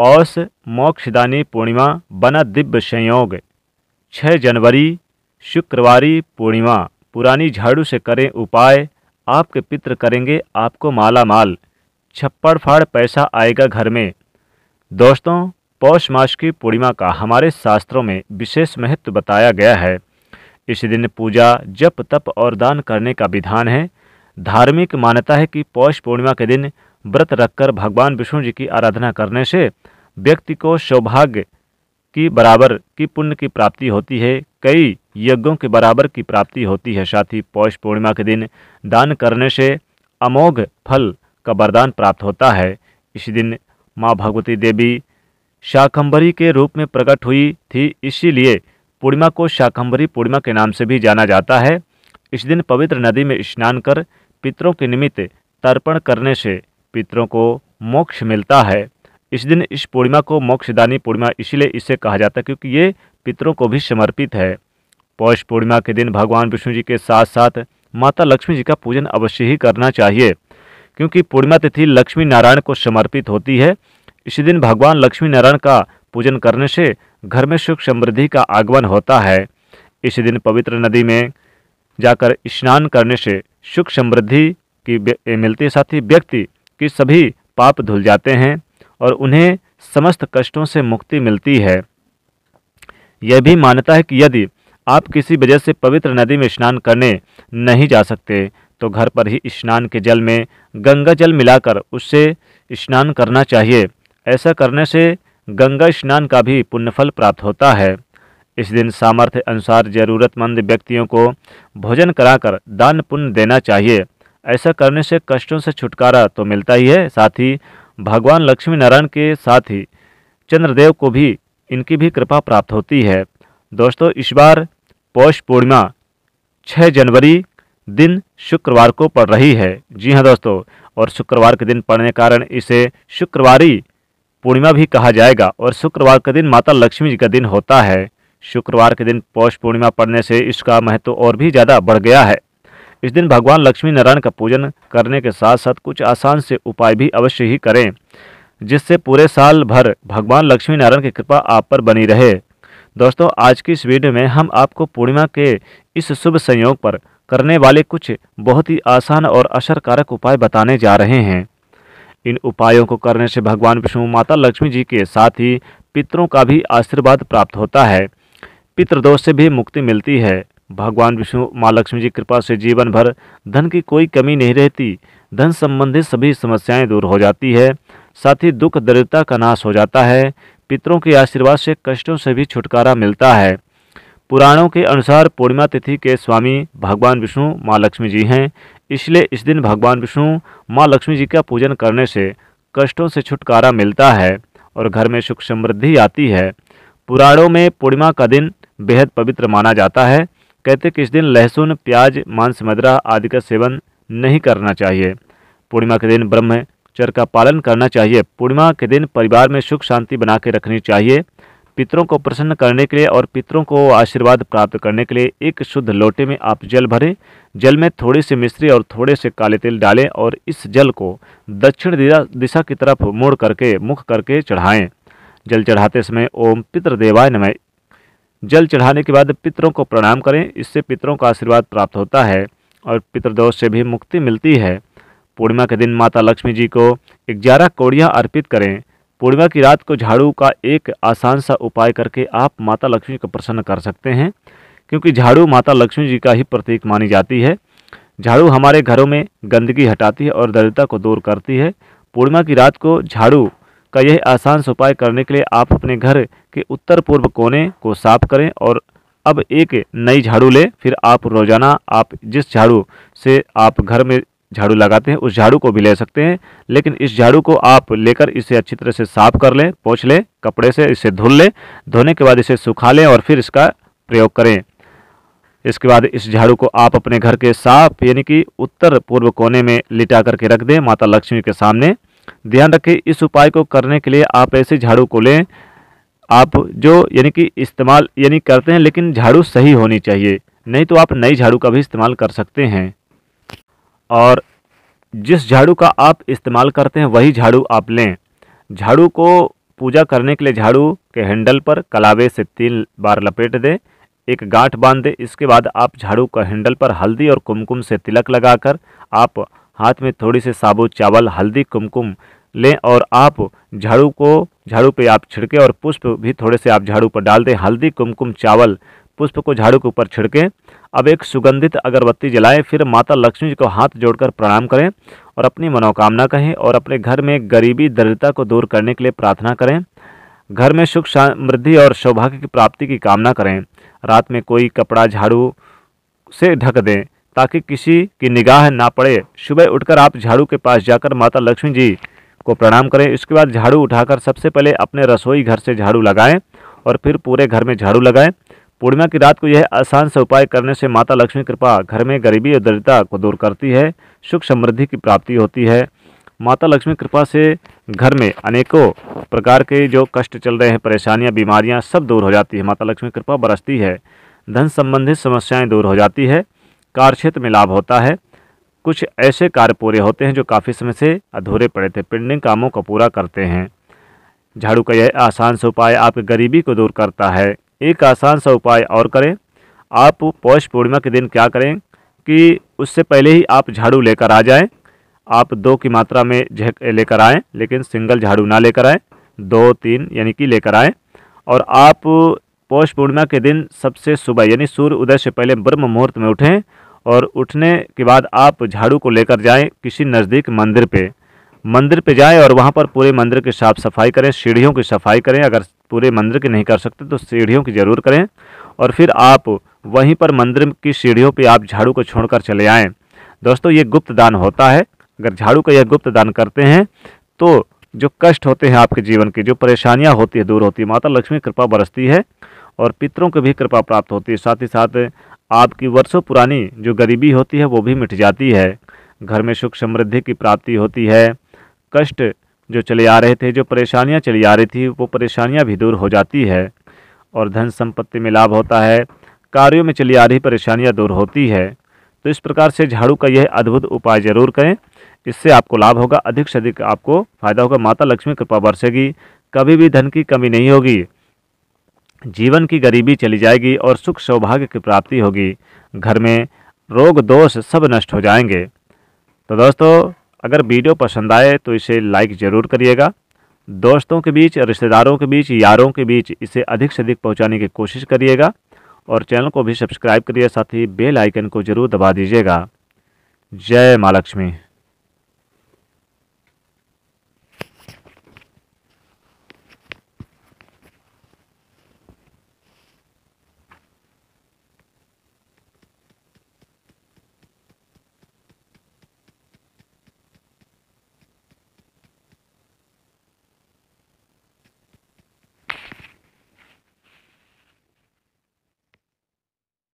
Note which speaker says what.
Speaker 1: पौष मोक्षदानी पूर्णिमा बना दिव्य संयोग छः जनवरी शुक्रवारी पूर्णिमा पुरानी झाड़ू से करें उपाय आपके पित्र करेंगे आपको माला माल छप्पड़ फाड़ पैसा आएगा घर में दोस्तों पौष मास की पूर्णिमा का हमारे शास्त्रों में विशेष महत्व बताया गया है इस दिन पूजा जप तप और दान करने का विधान है धार्मिक मान्यता है कि पौष पूर्णिमा के दिन व्रत रखकर भगवान विष्णु जी की आराधना करने से व्यक्ति को सौभाग्य की बराबर की पुण्य की प्राप्ति होती है कई यज्ञों के बराबर की प्राप्ति होती है साथ ही पौष पूर्णिमा के दिन दान करने से अमोघ फल का वरदान प्राप्त होता है इस दिन माँ भगवती देवी शाकंभरी के रूप में प्रकट हुई थी इसीलिए पूर्णिमा को शाकंभरी पूर्णिमा के नाम से भी जाना जाता है इस दिन पवित्र नदी में स्नान कर पितरों के निमित्त तर्पण करने से पितरों को मोक्ष मिलता है इस दिन इस पूर्णिमा को मोक्षदानी पूर्णिमा इसीलिए इसे कहा जाता है क्योंकि ये पितरों को भी समर्पित है पौष पूर्णिमा के दिन भगवान विष्णु जी के साथ साथ माता लक्ष्मी जी का पूजन अवश्य ही करना चाहिए क्योंकि पूर्णिमा तिथि लक्ष्मी नारायण को समर्पित होती है इसी दिन भगवान लक्ष्मी नारायण का पूजन करने से घर में सुख समृद्धि का आगमन होता है इसी दिन पवित्र नदी में जाकर स्नान करने से सुख समृद्धि की मिलती है साथ ही व्यक्ति कि सभी पाप धुल जाते हैं और उन्हें समस्त कष्टों से मुक्ति मिलती है यह भी मान्यता है कि यदि आप किसी वजह से पवित्र नदी में स्नान करने नहीं जा सकते तो घर पर ही स्नान के जल में गंगा जल मिलाकर उससे स्नान करना चाहिए ऐसा करने से गंगा स्नान का भी पुण्यफल प्राप्त होता है इस दिन सामर्थ्य अनुसार जरूरतमंद व्यक्तियों को भोजन कराकर दान पुण्य देना चाहिए ऐसा करने से कष्टों से छुटकारा तो मिलता ही है साथ ही भगवान लक्ष्मी नारायण के साथ ही चंद्रदेव को भी इनकी भी कृपा प्राप्त होती है दोस्तों इस बार पौष पूर्णिमा 6 जनवरी दिन शुक्रवार को पड़ रही है जी हाँ दोस्तों और शुक्रवार के दिन पड़ने कारण इसे शुक्रवारी पूर्णिमा भी कहा जाएगा और शुक्रवार के दिन माता लक्ष्मी जी का दिन होता है शुक्रवार के दिन पौष पूर्णिमा पड़ने से इसका महत्व और भी ज़्यादा बढ़ गया है इस दिन भगवान लक्ष्मी नारायण का पूजन करने के साथ साथ कुछ आसान से उपाय भी अवश्य ही करें जिससे पूरे साल भर भगवान लक्ष्मी नारायण की कृपा आप पर बनी रहे दोस्तों आज की इस वीडियो में हम आपको पूर्णिमा के इस शुभ संयोग पर करने वाले कुछ बहुत ही आसान और असरकारक उपाय बताने जा रहे हैं इन उपायों को करने से भगवान विष्णु माता लक्ष्मी जी के साथ ही पितरों का भी आशीर्वाद प्राप्त होता है पितृदोष से भी मुक्ति मिलती है भगवान विष्णु माँ लक्ष्मी जी कृपा से जीवन भर धन की कोई कमी नहीं रहती धन संबंधित सभी समस्याएं दूर हो जाती है साथ ही दुख दरिद्रता का नाश हो जाता है पितरों के आशीर्वाद से कष्टों से भी छुटकारा मिलता है पुराणों के अनुसार पूर्णिमा तिथि के स्वामी भगवान विष्णु माँ लक्ष्मी जी हैं इसलिए इस दिन भगवान विष्णु माँ लक्ष्मी जी का पूजन करने से कष्टों से छुटकारा मिलता है और घर में सुख समृद्धि आती है पुराणों में पूर्णिमा का दिन बेहद पवित्र माना जाता है कहते कि इस दिन लहसुन प्याज मांस मदरा आदि का सेवन नहीं करना चाहिए पूर्णिमा के दिन ब्रह्मचर्य का पालन करना चाहिए पूर्णिमा के दिन परिवार में सुख शांति बना के रखनी चाहिए पितरों को प्रसन्न करने के लिए और पितरों को आशीर्वाद प्राप्त करने के लिए एक शुद्ध लोटे में आप जल भरें जल में थोड़ी सी मिश्री और थोड़े से काले तिल डालें और इस जल को दक्षिण दिशा की तरफ मोड़ करके मुख करके चढ़ाएं जल चढ़ाते समय ओम पितृदेवाय नमय जल चढ़ाने के बाद पितरों को प्रणाम करें इससे पितरों का आशीर्वाद प्राप्त होता है और पितृदोष से भी मुक्ति मिलती है पूर्णिमा के दिन माता लक्ष्मी जी को ग्यारह कौड़ियाँ अर्पित करें पूर्णिमा की रात को झाड़ू का एक आसान सा उपाय करके आप माता लक्ष्मी को प्रसन्न कर सकते हैं क्योंकि झाड़ू माता लक्ष्मी जी का ही प्रतीक मानी जाती है झाड़ू हमारे घरों में गंदगी हटाती है और दरिद्रता को दूर करती है पूर्णिमा की रात को झाड़ू का यह आसान सा उपाय करने के लिए आप अपने घर के उत्तर पूर्व कोने को साफ करें और अब एक नई झाड़ू लें फिर आप रोज़ाना आप जिस झाड़ू से आप घर में झाड़ू लगाते हैं उस झाड़ू को भी ले सकते हैं लेकिन इस झाड़ू को आप लेकर इसे अच्छी तरह से साफ कर लें पोछ लें कपड़े से इसे धुल लें धोने के बाद इसे सुखा लें और फिर इसका प्रयोग करें इसके बाद इस झाड़ू को आप अपने घर के साफ यानी कि उत्तर पूर्व कोने में लिटा करके रख दें माता लक्ष्मी के सामने ध्यान रखें इस उपाय को करने के लिए आप ऐसे झाड़ू को लें आप जो यानी कि इस्तेमाल यानी करते हैं लेकिन झाड़ू सही होनी चाहिए नहीं तो आप नई झाड़ू का भी इस्तेमाल कर सकते हैं और जिस झाड़ू का आप इस्तेमाल करते हैं वही झाड़ू आप लें झाड़ू को पूजा करने के लिए झाड़ू के हैंडल पर कलावे से तीन बार लपेट दें एक गांठ बांध दें इसके बाद आप झाड़ू का हैंडल पर हल्दी और कुमकुम से तिलक लगाकर आप हाथ में थोड़ी सी साबुत चावल हल्दी कुमकुम लें और आप झाड़ू को झाड़ू पे आप छिड़कें और पुष्प भी थोड़े से आप झाड़ू पर डाल दें हल्दी कुमकुम चावल पुष्प को झाड़ू के ऊपर छिड़कें अब एक सुगंधित अगरबत्ती जलाएं फिर माता लक्ष्मी जी को हाथ जोड़कर प्रणाम करें और अपनी मनोकामना कहें और अपने घर में गरीबी दरिद्रता को दूर करने के लिए प्रार्थना करें घर में सुख समृद्धि और सौभाग्य की प्राप्ति की कामना करें रात में कोई कपड़ा झाड़ू से ढक दें ताकि किसी की निगाह ना पड़े सुबह उठकर आप झाड़ू के पास जाकर माता लक्ष्मी जी को प्रणाम करें इसके बाद झाड़ू उठाकर सबसे पहले अपने रसोई घर से झाड़ू लगाएं और फिर पूरे घर में झाड़ू लगाएं पूर्णिमा की रात को यह आसान से उपाय करने से माता लक्ष्मी कृपा घर में गरीबी और दरिद्रता को दूर करती है सुख समृद्धि की प्राप्ति होती है माता लक्ष्मी कृपा से घर में अनेकों प्रकार के जो कष्ट चल रहे हैं परेशानियाँ बीमारियाँ सब दूर हो जाती है माता लक्ष्मी कृपा बरसती है धन संबंधित समस्याएँ दूर हो जाती है कार्यक्षेत्र में लाभ होता है कुछ ऐसे कार्य पूरे होते हैं जो काफ़ी समय से अधूरे पड़े थे पेंडिंग कामों को पूरा करते हैं झाड़ू का यह आसान सा उपाय आपकी गरीबी को दूर करता है एक आसान सा उपाय और करें आप पौष पूर्णिमा के दिन क्या करें कि उससे पहले ही आप झाड़ू लेकर आ जाएं आप दो की मात्रा में लेकर आएँ लेकिन सिंगल झाड़ू ना लेकर आएँ दो तीन यानी कि लेकर आएँ और आप पौष पूर्णिमा के दिन सबसे सुबह यानी सूर्य उदय से पहले ब्रह्म मुहूर्त में उठें और उठने के बाद आप झाड़ू को लेकर जाएं किसी नज़दीक मंदिर पे मंदिर पे जाएं और वहाँ पर पूरे मंदिर की साफ़ सफाई करें सीढ़ियों की सफाई करें अगर पूरे मंदिर की नहीं कर सकते तो सीढ़ियों की ज़रूर करें और फिर आप वहीं पर मंदिर की सीढ़ियों पर आप झाड़ू को छोड़ चले आएँ दोस्तों ये गुप्त दान होता है अगर झाड़ू का यह गुप्त दान करते हैं तो जो कष्ट होते हैं आपके जीवन के जो परेशानियां होती है दूर होती है माता लक्ष्मी कृपा बरसती है और पितरों को भी कृपा प्राप्त होती है साथ ही साथ आपकी वर्षों पुरानी जो गरीबी होती है वो भी मिट जाती है घर में सुख समृद्धि की प्राप्ति होती है कष्ट जो चले आ रहे थे जो परेशानियां चली आ रही थी वो परेशानियां भी दूर हो जाती है और धन संपत्ति में लाभ होता है कार्यों में चली आ रही परेशानियां दूर होती है तो इस प्रकार से झाड़ू का यह अद्भुत उपाय जरूर करें इससे आपको लाभ होगा अधिक से अधिक आपको फायदा होगा माता लक्ष्मी कृपा बरसेगी कभी भी धन की कमी नहीं होगी जीवन की गरीबी चली जाएगी और सुख सौभाग्य की प्राप्ति होगी घर में रोग दोष सब नष्ट हो जाएंगे तो दोस्तों अगर वीडियो पसंद आए तो इसे लाइक ज़रूर करिएगा दोस्तों के बीच रिश्तेदारों के बीच यारों के बीच इसे अधिक से अधिक पहुंचाने की कोशिश करिएगा और चैनल को भी सब्सक्राइब करिए साथ ही बेल आइकन को जरूर दबा दीजिएगा जय माँ लक्ष्मी